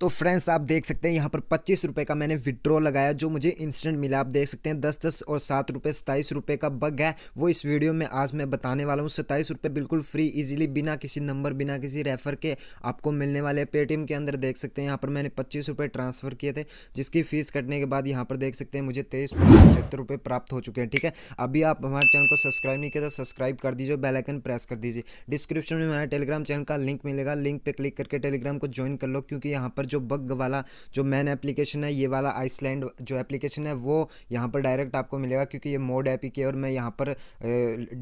तो फ्रेंड्स आप देख सकते हैं यहाँ पर पच्चीस रुपये का मैंने विड्रॉ लगाया जो मुझे इंस्टेंट मिला आप देख सकते हैं दस दस और सात रुपये सताईस रुपये का बग है वो इस वीडियो में आज मैं बताने वाला हूँ सताईस रुपये बिल्कुल फ्री इजीली बिना किसी नंबर बिना किसी रेफर के आपको मिलने वाले पेटीएम के अंदर देख सकते हैं यहाँ पर मैंने पच्चीस रुपये ट्रांसफ़र किए थे जिसकी फ़ीस कटने के बाद यहाँ पर देख सकते हैं मुझे तेईस पचहत्तर रुपये प्राप्त हो चुके हैं ठीक है अभी आप हमारे चैनल को सब्सक्राइब नहीं किया तो सब्सक्राइब कर दीजिए बेलाइकन प्रेस कर दीजिए डिस्क्रिप्शन में हमारे टेलीग्राम चैनल का लिंक मिलेगा लिंक पर क्लिक करके टेलीग्राम को ज्वाइन कर लो क्योंकि यहाँ पर और जो बग वाला जो मैन एप्लीकेशन है ये वाला आइसलैंड जो एप्लीकेशन है वो यहाँ पर डायरेक्ट आपको मिलेगा क्योंकि ये मोड ऐप ही और मैं यहाँ पर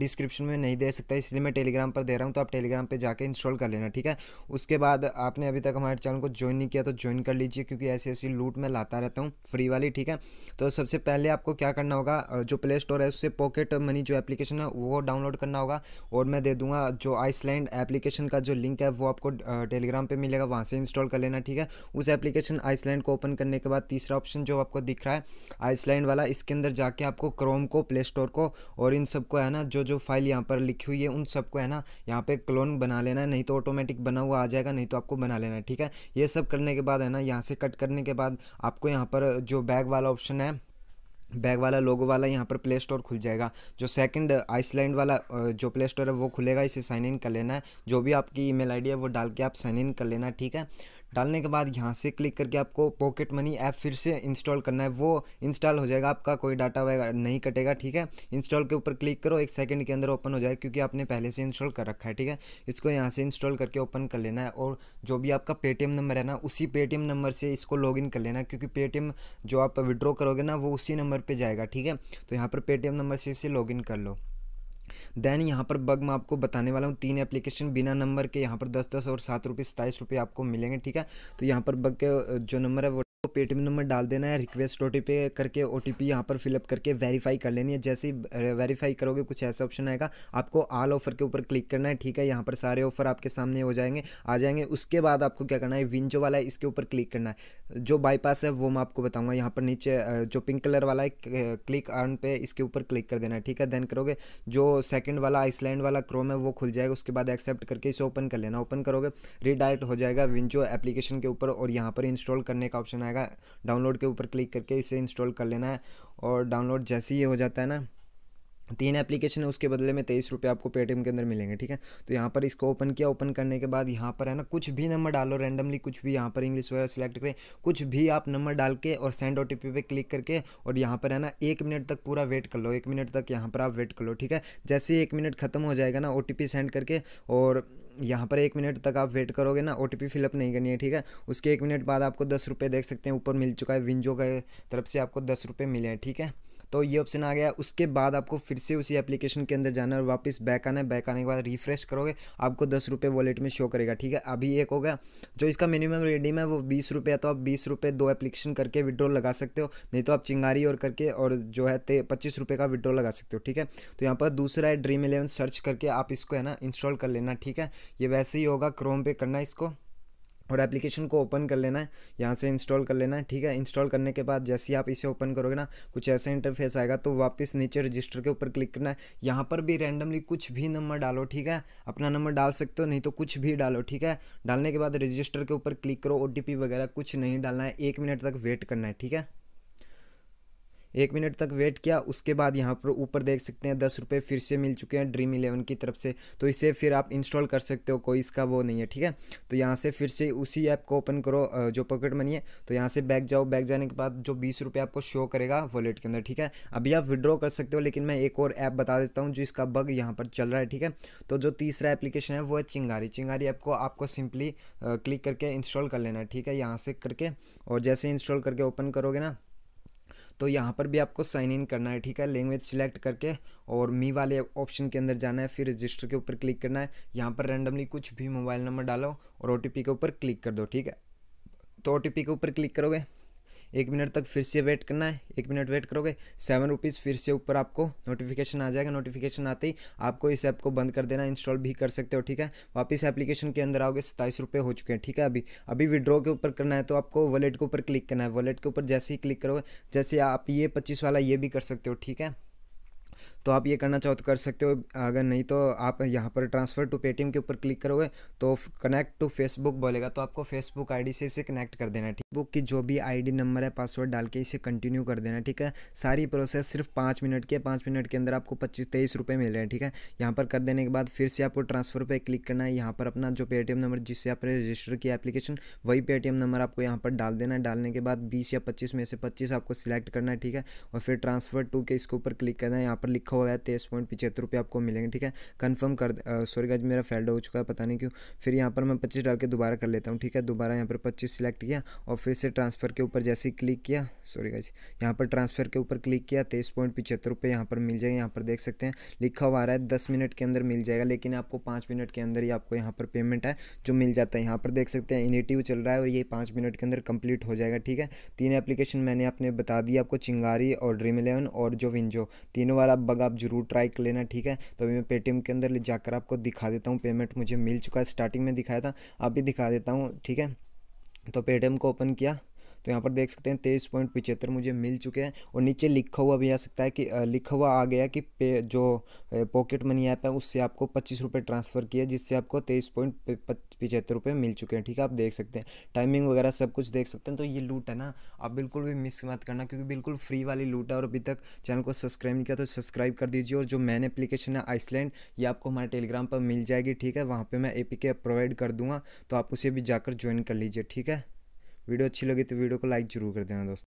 डिस्क्रिप्शन में नहीं दे सकता इसलिए मैं टेलीग्राम पर दे रहा हूँ तो आप टेलीग्राम पर जाकर इंस्टॉल कर लेना ठीक है उसके बाद आपने अभी तक हमारे चैनल को ज्वाइन नहीं किया तो ज्वाइन कर लीजिए क्योंकि ऐसी ऐसी लूट मैं लाता रहता हूँ फ्री वाली ठीक है तो सबसे पहले आपको क्या करना होगा जो प्ले स्टोर है उससे पॉकेट मनी जो एप्लीकेशन है वो डाउनलोड करना होगा और मैं दे दूंगा जो आइसलैंड एप्लीकेशन का जो लिंक है वो आपको टेलीग्राम पे मिलेगा वहाँ से इंस्टॉल कर लेना ठीक है उस एप्लीकेशन आइसलैंड को ओपन करने के बाद तीसरा ऑप्शन जो आपको दिख रहा है आइसलैंड वाला इसके अंदर जाके आपको क्रोम को प्ले स्टोर को और इन सबको है ना जो जो फाइल यहाँ पर लिखी हुई है उन सबको है ना यहाँ पे क्लोन बना लेना है नहीं तो ऑटोमेटिक बना हुआ आ जाएगा नहीं तो आपको बना लेना है ठीक है ये सब करने के बाद है ना यहाँ से कट करने के बाद आपको यहाँ पर जो बैग वाला ऑप्शन है बैग वाला लोगो वाला यहाँ पर प्ले स्टोर खुल जाएगा जो सेकंड आइसलैंड वाला जो प्ले स्टोर है वो खुलेगा इसे साइन इन कर लेना है जो भी आपकी ईमेल आईडी है वो डाल के आप साइन इन कर लेना ठीक है डालने के बाद यहाँ से क्लिक करके आपको पॉकेट मनी ऐप फिर से इंस्टॉल करना है वो इंस्टॉल हो जाएगा आपका कोई डाटा वगैरह नहीं कटेगा ठीक है इंस्टॉल के ऊपर क्लिक करो एक सेकंड के अंदर ओपन हो जाएगा क्योंकि आपने पहले से इंस्टॉल कर रखा है ठीक है इसको यहाँ से इंस्टॉल करके ओपन कर लेना है और जो भी आपका पेटीएम नंबर है ना उसी पेटीएम नंबर से इसको लॉग कर लेना क्योंकि पेटीएम जो आप विड्रॉ करोगे ना वो उसी नंबर पर जाएगा ठीक है तो यहाँ पर पेटीएम नंबर से इसे लॉग कर लो देन यहाँ पर बग मैं आपको बताने वाला हूँ तीन एप्लीकेशन बिना नंबर के यहाँ पर दस दस और सात रुपये सताईस रुपये आपको मिलेंगे ठीक है तो यहाँ पर बग के जो नंबर है वो तो पेटीएम नंबर डाल देना है रिक्वेस्ट ओ पे करके ओ टी पी यहाँ पर फिलअप करके वेरीफाई कर लेनी है जैसे ही वेरीफाई करोगे कुछ ऐसा ऑप्शन आएगा आपको आल ऑफर के ऊपर क्लिक करना है ठीक है यहाँ पर सारे ऑफर आपके सामने हो जाएंगे आ जाएंगे उसके बाद आपको क्या करना है विंजो वाला है इसके ऊपर क्लिक करना है जो बाईपास है वो मैं आपको बताऊँगा यहाँ पर नीचे जो पिंक कलर वाला है क्लिक अर्न पे इसके ऊपर क्लिक कर देना है ठीक है देन करोगे जो सेकेंड वाला आइसलैंड वाला क्रोम है वो खुल जाएगा उसके बाद एक्सेप्ट करके इसे ओपन कर लेना ओपन करोगे रिडायरेक्ट हो जाएगा विंजो एप्लीकेशन के ऊपर और यहाँ पर इंस्टॉल करने का ऑप्शन आएगा आएगा डाउनलोड के ऊपर क्लिक करके इसे इंस्टॉल कर लेना है और डाउनलोड जैसे ही हो जाता है ना तीन एप्लीकेशन है उसके बदले में तेईस रुपये आपको पेटीएम के अंदर मिलेंगे ठीक है तो यहाँ पर इसको ओपन किया ओपन करने के बाद यहाँ पर है ना कुछ भी नंबर डालो रैंडमली कुछ भी यहाँ पर इंग्लिश वगैरह सेलेक्ट करें कुछ भी आप नंबर डाल के और सेंड ओ टी पे क्लिक करके और यहाँ पर है ना एक मिनट तक पूरा वेट कर लो एक मिनट तक यहाँ पर आप वेट कर लो ठीक है जैसे ही एक मिनट खत्म हो जाएगा ना ओ सेंड करके और यहाँ पर एक मिनट तक आप वेट करोगे ना ओ टी फिलअप नहीं करनी है ठीक है उसके एक मिनट बाद आपको दस रुपये देख सकते हैं ऊपर मिल चुका है विंजो के तरफ से आपको दस रुपये मिले हैं ठीक है तो ये ऑप्शन आ गया उसके बाद आपको फिर से उसी एप्लीकेशन के अंदर जाना है और वापस बैक आना है बैक आने के बाद रिफ्रेश करोगे आपको दस रुपये वॉलेट में शो करेगा ठीक है अभी एक हो गया जो इसका मिनिमम रेडिंग है वो बीस रुपये है तो आप बीस रुपये दो एप्लीकेशन करके विड्रॉ लगा सकते हो नहीं तो आप चिंगारी और करके और जो है पच्चीस रुपये का विड्रॉ लगा सकते हो ठीक है तो यहाँ पर दूसरा है ड्रीम इलेवन सर्च करके आप इसको है ना इंस्टॉल कर लेना ठीक है ये वैसे ही होगा क्रोम पे करना इसको और एप्लीकेशन को ओपन कर लेना है यहाँ से इंस्टॉल कर लेना है ठीक है इंस्टॉल करने के बाद जैसे ही आप इसे ओपन करोगे ना कुछ ऐसा इंटरफेस आएगा तो वापस नीचे रजिस्टर के ऊपर क्लिक करना है यहाँ पर भी रैंडमली कुछ भी नंबर डालो ठीक है अपना नंबर डाल सकते हो नहीं तो कुछ भी डालो ठीक है डालने के बाद रजिस्टर के ऊपर क्लिक करो ओ वगैरह कुछ नहीं डालना है एक मिनट तक वेट करना है ठीक है एक मिनट तक वेट किया उसके बाद यहाँ पर ऊपर देख सकते हैं दस रुपये फिर से मिल चुके हैं ड्रीम इलेवन की तरफ से तो इसे फिर आप इंस्टॉल कर सकते हो कोई इसका वो नहीं है ठीक है तो यहाँ से फिर से उसी ऐप को ओपन करो जो पॉकेट मनी है तो यहाँ से बैग जाओ बैग जाने के बाद जो बीस रुपये आपको शो करेगा वॉलेट के अंदर ठीक है अभी आप विड्रॉ कर सकते हो लेकिन मैं एक और ऐप बता देता हूँ जो इसका बग यहाँ पर चल रहा है ठीक है तो जो तीसरा एप्लीकेशन है वो है चिंगारी चिंगारी ऐप को आपको सिंपली क्लिक करके इंस्टॉल कर लेना है ठीक है यहाँ से करके और जैसे इंस्टॉल करके ओपन करोगे ना तो यहाँ पर भी आपको साइन इन करना है ठीक है लैंग्वेज सिलेक्ट करके और मी वाले ऑप्शन के अंदर जाना है फिर रजिस्टर के ऊपर क्लिक करना है यहाँ पर रैंडमली कुछ भी मोबाइल नंबर डालो और ओ के ऊपर क्लिक कर दो ठीक है तो ओ के ऊपर क्लिक करोगे एक मिनट तक फिर से वेट करना है एक मिनट वेट करोगे सेवन रुपीज़ फिर से ऊपर आपको नोटिफिकेशन आ जाएगा नोटिफिकेशन आते ही आपको इस ऐप को बंद कर देना इंस्टॉल भी कर सकते हो ठीक है वापस एप्लीकेशन के अंदर आओगे सत्ताईस रुपये हो चुके हैं ठीक है अभी अभी विड्रॉ के ऊपर करना है तो आपको वॉलेट के ऊपर क्लिक करना है वॉलेट के ऊपर जैसे ही क्लिक करोगे जैसे आप ये पच्चीस वाला ये भी कर सकते हो ठीक है तो आप ये करना चाहो तो कर सकते हो अगर नहीं तो आप यहाँ पर ट्रांसफ़र टू पेटीएम के ऊपर क्लिक करोगे तो कनेक्ट टू फेसबुक बोलेगा तो आपको फेसबुक आईडी से इसे कनेक्ट कर देना ठीक बुक की जो भी आईडी नंबर है पासवर्ड डाल के इसे कंटिन्यू कर देना ठीक है सारी प्रोसेस सिर्फ पाँच मिनट के पाँच मिनट के अंदर आपको पच्चीस तेईस रुपये मिल रहे हैं ठीक है यहाँ पर कर देने के बाद फिर से आपको ट्रांसफ़र पर क्लिक करना है यहाँ पर अपना जो पेटीएम नंबर जिससे आपने रजिस्टर किया एप्लीकेशन वही पेटीएम नंबर आपको यहाँ पर डाल देना है डालने के बाद बीस या पच्चीस में से पच्चीस आपको सिलेक्ट करना है ठीक है और फिर ट्रांसफ़र टू के इसके ऊपर क्लिक करना है यहाँ पर लिखा हुआ है तेईस पॉइंट पिछहत्तर रुपये आपको मिलेंगे ठीक है कन्फर्म कर सॉरी गाइज मेरा फेल्ड हो चुका है पता नहीं क्यों फिर यहाँ पर मैं पच्चीस डाल के दोबारा कर लेता हूँ ठीक है दोबारा यहाँ पर पच्चीस सेलेक्ट किया और फिर से ट्रांसफ़र के ऊपर जैसे ही क्लिक किया सॉरी गाइज यहाँ पर ट्रांसफ़र के ऊपर क्लिक किया तेईस पॉइंट पिछहत्तर रुपये यहाँ पर मिल जाएगा यहाँ पर देख सकते हैं लिखा हुआ रहा है दस मिनट के अंदर मिल जाएगा लेकिन आपको पाँच मिनट के अंदर ही आपको यहाँ पर पेमेंट है जो मिल जाता है यहाँ पर देख सकते हैं इनिटिव चल रहा है और ये पाँच मिनट के अंदर कंप्लीट हो जाएगा ठीक है तीन एप्लीकेशन मैंने आपने बता दी आपको चिंगारी और ड्रीम इलेवन और जो विंजो तीनों वाला वाला बग आप जरूर ट्राई कर लेना ठीक है तो अभी मैं पेटीएम के अंदर ले जाकर आपको दिखा देता हूँ पेमेंट मुझे मिल चुका है स्टार्टिंग में दिखाया था अभी दिखा देता हूँ ठीक है तो पेटीएम को ओपन किया तो यहाँ पर देख सकते हैं तेईस पॉइंट पिचहत्तर मुझे मिल चुके हैं और नीचे लिखा हुआ भी आ सकता है कि लिखा हुआ आ गया कि पे जो पॉकेट मनी ऐप है उससे आपको पच्चीस रुपये ट्रांसफ़र किया जिससे आपको तेईस पॉइंट पिचहत्तर रुपये मिल चुके हैं ठीक है आप देख सकते हैं टाइमिंग वगैरह सब कुछ देख सकते हैं तो ये लूट है ना आप बिल्कुल भी मिस मत करना क्योंकि बिल्कुल फ्री वाली लूट है और अभी तक चैनल को सब्सक्राइब नहीं किया तो सब्सक्राइब कर दीजिए और जो मैन एप्लीकेशन है आइसलैंड ये आपको हमारे टेलीग्राम पर मिल जाएगी ठीक है वहाँ पर मैं ए पी के प्रोवाइड कर दूँगा तो आप उसे भी जाकर ज्वाइन कर लीजिए ठीक है वीडियो अच्छी लगी तो वीडियो को लाइक ज़रूर कर देना दोस्तों